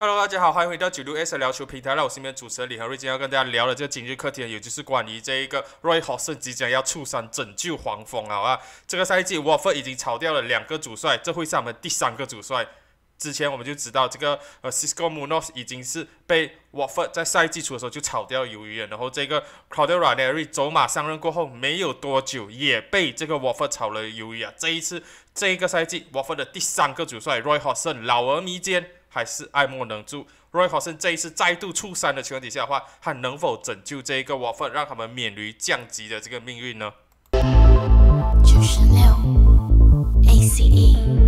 Hello，大家好，欢迎回到九六 S 聊球平台。那我身边主持人李和瑞，今天要跟大家聊的这个今日课题，也就是关于这一个 Roy h o d s o n 即将要出山拯救黄蜂，好吧？这个赛季 Warfer 已经炒掉了两个主帅，这会是他们第三个主帅。之前我们就知道这个 Cisco Munoz 已经是被 Warfer 在赛季初的时候就炒掉鱿鱼了，然后这个 Claudio Ranieri 走马上任过后没有多久也被这个 Warfer 炒了鱿鱼啊。这一次，这一个赛季 Warfer 的第三个主帅 Roy h o d s o n 老而弥坚。还是爱莫能助。Roy h o s 考生这一次再度出山的情况底下的话，他能否拯救这一个 w a r r e 让他们免于降级的这个命运呢？九十六 ACE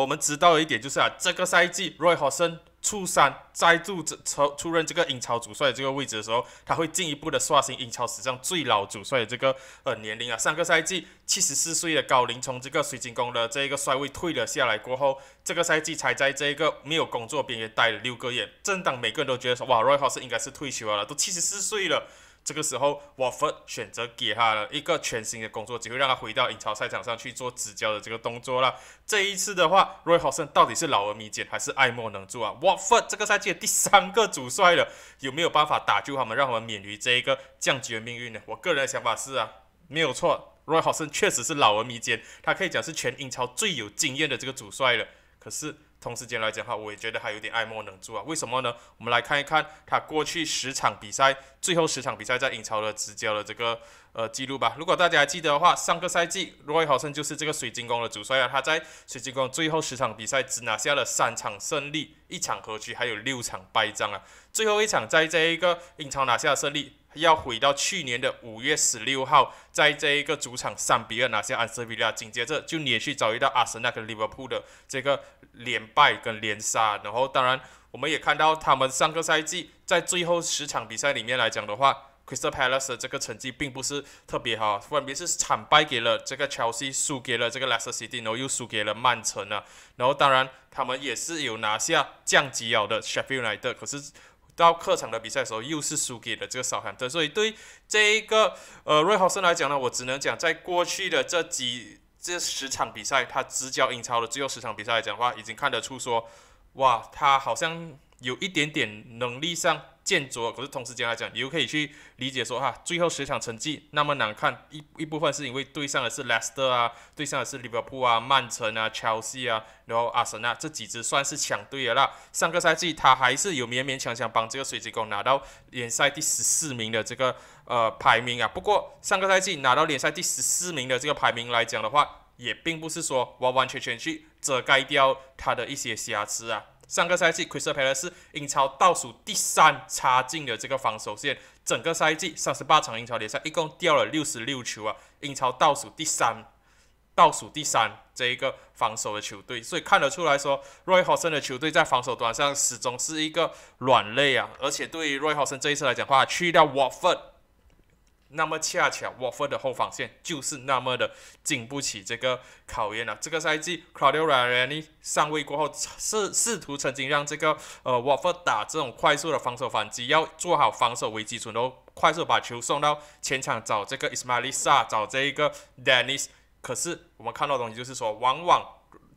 我们知道一点就是啊，这个赛季 Roy 瑞哈森出山再度抽出任这个英超主帅这个位置的时候，他会进一步的刷新英超史上最老主帅的这个呃年龄啊。上个赛季七十四岁的高龄从这个水晶宫的这一个帅位退了下来过后，这个赛季才在这个没有工作边缘待了六个月。正当每个人都觉得说哇，r o y 瑞哈森应该是退休了，都七十四岁了。这个时候，Watford 选择给他了一个全新的工作机会，让他回到英超赛场上去做执教的这个动作了。这一次的话，Roy h o d s o n 到底是老而弥坚，还是爱莫能助啊？Watford 这个赛季的第三个主帅了，有没有办法打救他们，让我们免于这一个降级的命运呢？我个人的想法是啊，没有错，Roy h o d s o n 确实是老而弥坚，他可以讲是全英超最有经验的这个主帅了。可是同时间来讲的话，我也觉得他有点爱莫能助啊。为什么呢？我们来看一看他过去十场比赛，最后十场比赛在英超的执教的这个呃记录吧。如果大家还记得的话，上个赛季罗伊·豪森就是这个水晶宫的主帅啊。他在水晶宫最后十场比赛只拿下了三场胜利，一场和局，还有六场败仗啊。最后一场在这一个英超拿下胜利。要回到去年的五月十六号，在这一个主场三比二拿下安特比利亚，紧接着就连续遭遇到阿森纳跟利物浦的这个连败跟连杀，然后当然我们也看到他们上个赛季在最后十场比赛里面来讲的话，Crystal Palace 的这个成绩并不是特别好，分别是惨败给了这个 s e 西，输给了这个 Leicester City，然后又输给了曼城了，然后当然他们也是有拿下降级了的 Sheffield United，可是。到客场的比赛时候，又是输给了这个少汉的，所以对这一个呃瑞豪森来讲呢，我只能讲在过去的这几这十场比赛，他执教英超的只有十场比赛来讲的话，已经看得出说，哇，他好像。有一点点能力上见拙，可是同时间来讲，你又可以去理解说哈，最后十场成绩那么难看，一一部分是因为对上的是 Leicester 啊，对上的是 Liverpool 啊、曼城啊、Chelsea 啊，然后阿森纳这几支算是强队了。上个赛季他还是有勉勉强强帮这个水晶宫拿到联赛第十四名的这个呃排名啊。不过上个赛季拿到联赛第十四名的这个排名来讲的话，也并不是说完完全全去遮盖掉他的一些瑕疵啊。上个赛季，Crystal Palace 英超倒数第三，插进了这个防守线。整个赛季三十八场英超联赛，一共掉了六十六球啊！英超倒数第三，倒数第三这一个防守的球队，所以看得出来说，Roy h o d s o n 的球队在防守端上始终是一个软肋啊！而且对于 Roy h o d s o n 这一次来讲的话，去掉 Watford。那么恰巧 w a f f o r d 的后防线就是那么的经不起这个考验了。这个赛季，Claudia Rani 上位过后，试试图曾经让这个呃 w a f f o r d 打这种快速的防守反击，要做好防守为基础，然后快速把球送到前场找这个 i s m a i l i s a 找这一个 Dennis。可是我们看到的东西就是说，往往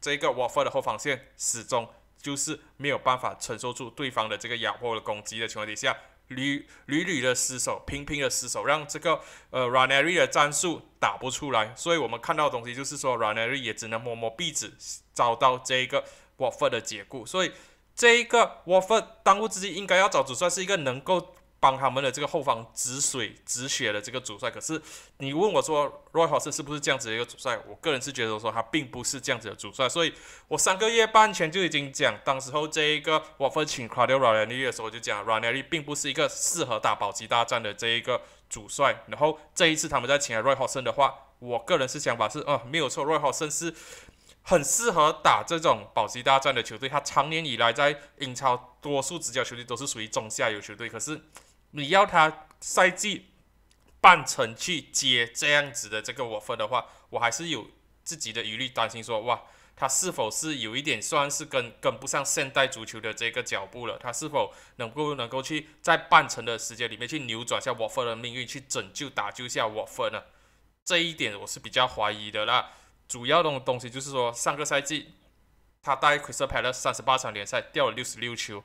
这个 w a f f o r d 的后防线始终就是没有办法承受住对方的这个压迫的攻击的情况底下。屡屡屡的失手，频频的失手，让这个呃 r a n e r i 的战术打不出来。所以我们看到的东西就是说 r a n e r i 也只能摸摸鼻子，找到这个 w a l f e r 的解雇。所以这一个 w a l f e r 当务之急应该要找主帅是一个能够。帮他们的这个后防止水止血的这个主帅，可是你问我说，o s s 是不是这样子的一个主帅？我个人是觉得说他并不是这样子的主帅。所以我三个月半前就已经讲，当时候这一个我分请卡迪罗拉尼的时候，我就讲拉尼并不是一个适合打保级大战的这一个主帅。然后这一次他们在请来 o s s 的话，我个人是想法是，哦，没有错，o s s 是很适合打这种保级大战的球队。他常年以来在英超多数执教球队都是属于中下游球队，可是。你要他赛季半程去接这样子的这个沃夫的话，我还是有自己的疑虑，担心说哇，他是否是有一点算是跟跟不上现代足球的这个脚步了？他是否能够能够去在半程的时间里面去扭转一下沃夫的命运，去拯救、打救一下沃夫呢？这一点我是比较怀疑的。那主要的东西就是说，上个赛季他带 Crystal Palace 三十八场联赛掉了六十六球，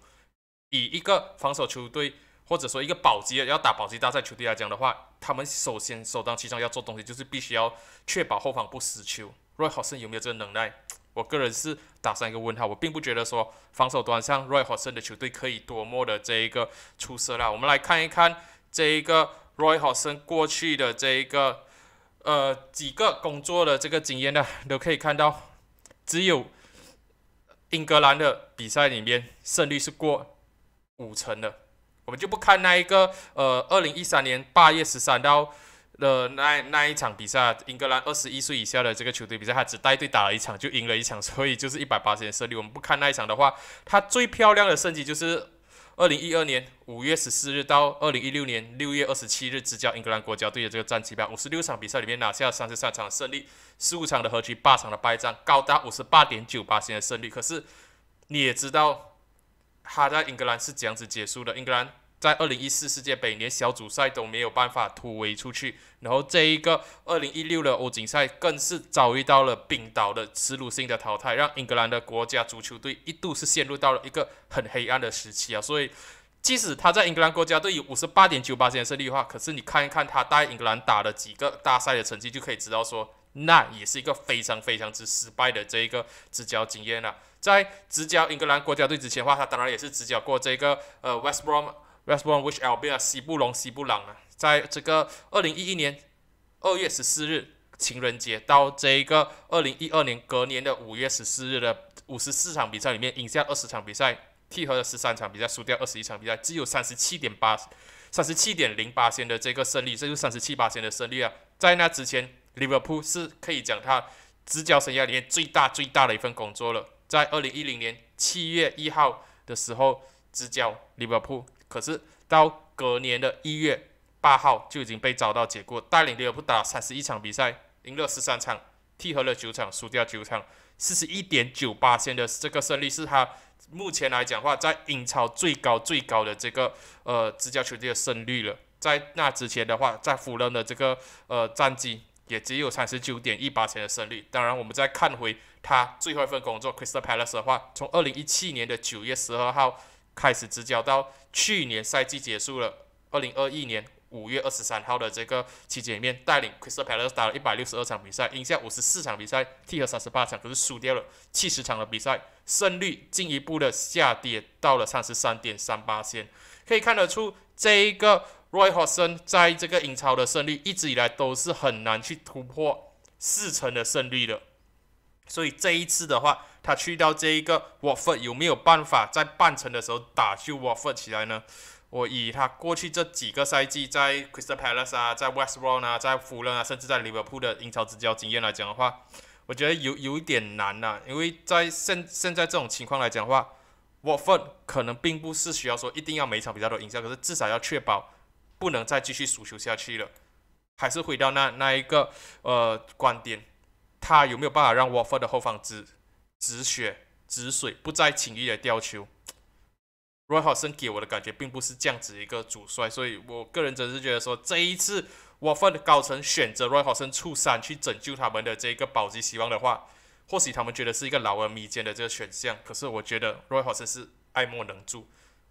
以一个防守球队。或者说，一个保级要打保级大赛球队来讲的话，他们首先首当其冲要做东西，就是必须要确保后方不失球。Roy h o d s o n 有没有这个能耐？我个人是打上一个问号。我并不觉得说防守端上 Roy h o d s o n 的球队可以多么的这一个出色啦。我们来看一看这一个 Roy h o d s o n 过去的这一个呃几个工作的这个经验呢，都可以看到，只有英格兰的比赛里面胜率是过五成的。我们就不看那一个，呃，二零一三年八月十三到的那那一场比赛，英格兰二十一岁以下的这个球队比赛，他只带队打了一场就赢了一场，所以就是一百八十的胜利。我们不看那一场的话，他最漂亮的升级就是二零一二年五月十四日到二零一六年六月二十七日执教英格兰国家队的这个战绩表，五十六场比赛里面拿下三十三场胜利，十五场的和局，八场的败仗，高达五十八点九八的胜率。可是你也知道，他在英格兰是怎样子结束的，英格兰。在二零一四世界杯连小组赛都没有办法突围出去，然后这一个二零一六的欧锦赛更是遭遇到了冰岛的耻辱性的淘汰，让英格兰的国家足球队一度是陷入到了一个很黑暗的时期啊。所以，即使他在英格兰国家队有五十八点九八分的胜利话，可是你看一看他带英格兰打了几个大赛的成绩，就可以知道说，那也是一个非常非常之失败的这一个执教经验了。在执教英格兰国家队之前的话，他当然也是执教过这个呃 West Brom。West Bromwich Albion 西布隆西布朗啊，在这个二零一一年二月十四日情人节到这一个二零一二年隔年的五月十四日的五十四场比赛里面，赢下二十场比赛，踢和了十三场比赛，输掉二十一场比赛，只有三十七点八三十七点零八线的这个胜率，这就三十七八线的胜率啊。在那之前，Liverpool 是可以讲他执教生涯里面最大最大的一份工作了。在二零一零年七月一号的时候，执教 Liverpool。可是到隔年的一月八号就已经被遭到解雇，带领利物浦打三十一场比赛，赢了十三场，踢和了九场，输掉九场，四十一点九八千的这个胜率是他目前来讲话在英超最高最高的这个呃执教球队的胜率了。在那之前的话，在富勒的这个呃战绩也只有三十九点一八千的胜率。当然，我们再看回他最后一份工作 Crystal Palace 的话，从二零一七年的九月十二号。开始执教到去年赛季结束了，二零二一年五月二十三号的这个期间里面，带领 Crystal Palace 打了一百六十二场比赛，赢下五十四场比赛，踢和三十八场，可是输掉了七十场的比赛，胜率进一步的下跌到了三十三点三八线。可以看得出，这一个 Roy Hodgson 在这个英超的胜率一直以来都是很难去突破四成的胜率的，所以这一次的话。他去掉这一个沃 d 有没有办法在半程的时候打 o 沃 d 起来呢？我以他过去这几个赛季在 Crystal Palace 啊，在 West Brom 啊，在富勒啊，甚至在利物浦的英超执教经验来讲的话，我觉得有有一点难呐，因为在现现在这种情况来讲的话，沃 d 可能并不是需要说一定要每场比赛都赢下，可是至少要确保不能再继续输球下去了，还是回到那那一个呃观点，他有没有办法让沃 d 的后防支？止血止水，不再轻易的吊球。Roy h o d s o n 给我的感觉，并不是这样子一个主帅，所以我个人则是觉得说，这一次 w o a 高层选择 Roy h o d s o n 出山去拯救他们的这个保级希望的话，或许他们觉得是一个劳而弥坚的这个选项，可是我觉得 Roy h o d s o n 是爱莫能助。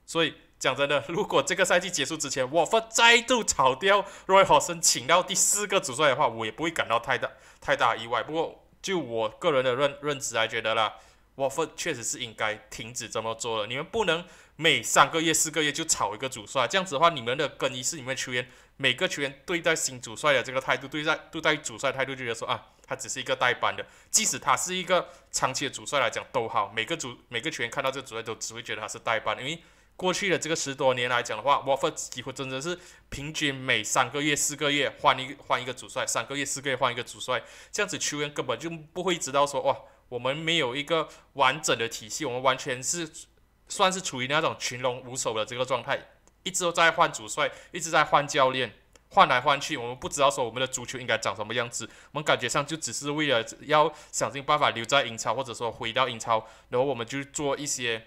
所以讲真的，如果这个赛季结束之前沃 o 再度炒掉 Roy h o s o n 请到第四个主帅的话，我也不会感到太大太大意外。不过，就我个人的认认知来觉得啦，沃弗确实是应该停止这么做了。你们不能每三个月、四个月就炒一个主帅，这样子的话，你们的更衣室里面球员，每个球员对待新主帅的这个态度，对待对待主帅态度，就觉得说啊，他只是一个代班的。即使他是一个长期的主帅来讲，都好，每个主每个球员看到这个主帅都只会觉得他是代班，因为。过去的这个十多年来讲的话，沃特几乎真的是平均每三个月、四个月换一换一个主帅，三个月、四个月换一个主帅，这样子球员根本就不会知道说哇，我们没有一个完整的体系，我们完全是算是处于那种群龙无首的这个状态，一直都在换主帅，一直在换教练，换来换去，我们不知道说我们的足球应该长什么样子，我们感觉上就只是为了要想尽办法留在英超，或者说回到英超，然后我们就做一些。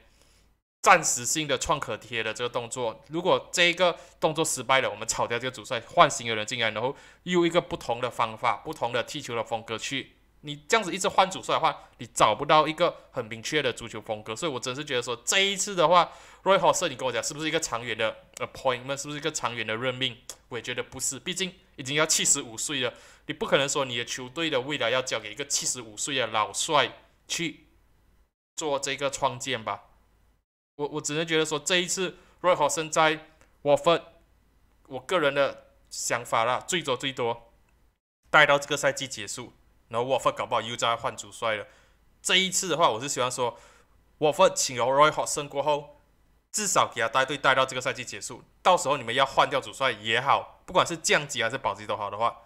暂时性的创可贴的这个动作，如果这一个动作失败了，我们炒掉这个主帅，换新的人进来，然后用一个不同的方法、不同的踢球的风格去。你这样子一直换主帅的话，你找不到一个很明确的足球风格。所以，我真是觉得说，这一次的话，Roy h o d s e n 你跟我讲，是不是一个长远的 appointment？是不是一个长远的任命？我也觉得不是，毕竟已经要七十五岁了，你不可能说你的球队的未来要交给一个七十五岁的老帅去做这个创建吧？我我只能觉得说，这一次 Roy h o d s o n 在 Wofford，我个人的想法啦，最多最多带到这个赛季结束，然后 Wofford 搞不好又再换主帅了。这一次的话，我是希望说，Wofford 请了 Roy h o d s o n 过后，至少给他带队带到这个赛季结束。到时候你们要换掉主帅也好，不管是降级还是保级都好的话，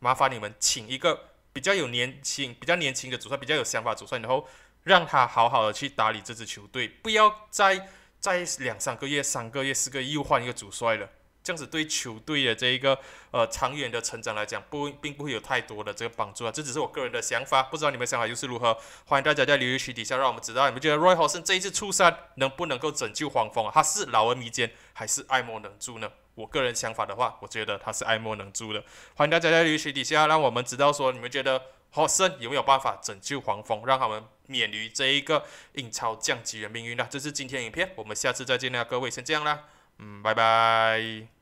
麻烦你们请一个比较有年轻、比较年轻的主帅，比较有想法主帅，然后。让他好好的去打理这支球队，不要再再两三个月、三个月、四个月又换一个主帅了。这样子对球队的这一个呃长远的成长来讲，不，并不会有太多的这个帮助啊。这只是我个人的想法，不知道你们想法又是如何？欢迎大家在留言区底下让我们知道，你们觉得 Roy 瑞哈森这一次出山能不能够拯救黄蜂啊？他是老而弥坚，还是爱莫能助呢？我个人想法的话，我觉得他是爱莫能助的。欢迎大家在留言区底下让我们知道，说你们觉得。学生有没有办法拯救黄蜂，让他们免于这一个英超降级的命运呢？这是今天影片，我们下次再见，啦，各位先这样啦，嗯，拜拜。